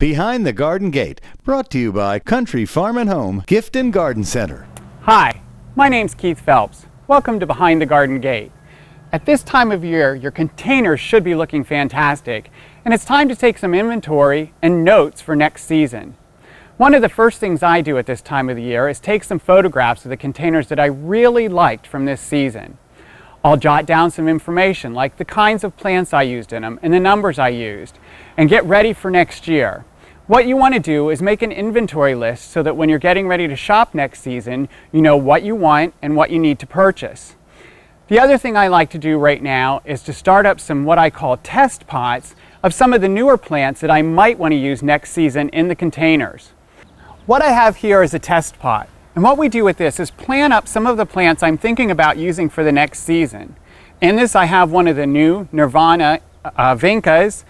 Behind the Garden Gate, brought to you by Country Farm and Home Gift and Garden Center. Hi, my name's Keith Phelps. Welcome to Behind the Garden Gate. At this time of year, your containers should be looking fantastic, and it's time to take some inventory and notes for next season. One of the first things I do at this time of the year is take some photographs of the containers that I really liked from this season. I'll jot down some information like the kinds of plants I used in them and the numbers I used and get ready for next year. What you want to do is make an inventory list so that when you're getting ready to shop next season, you know what you want and what you need to purchase. The other thing I like to do right now is to start up some what I call test pots of some of the newer plants that I might want to use next season in the containers. What I have here is a test pot. And what we do with this is plan up some of the plants I'm thinking about using for the next season. In this I have one of the new Nirvana uh, Vincas,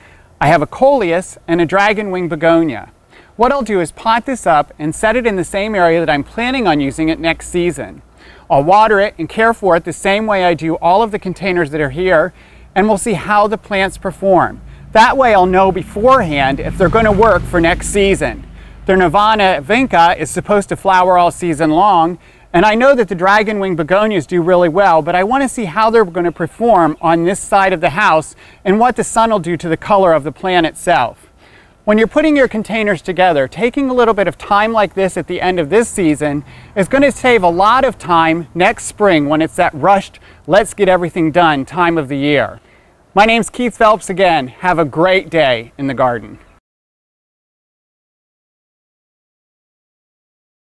I have a coleus and a dragon wing begonia. What I'll do is pot this up and set it in the same area that I'm planning on using it next season. I'll water it and care for it the same way I do all of the containers that are here and we'll see how the plants perform. That way I'll know beforehand if they're going to work for next season. Their Nirvana vinca is supposed to flower all season long and I know that the dragon wing begonias do really well, but I want to see how they're going to perform on this side of the house and what the sun will do to the color of the plant itself. When you're putting your containers together, taking a little bit of time like this at the end of this season is going to save a lot of time next spring when it's that rushed, let's get everything done time of the year. My name's Keith Phelps again. Have a great day in the garden.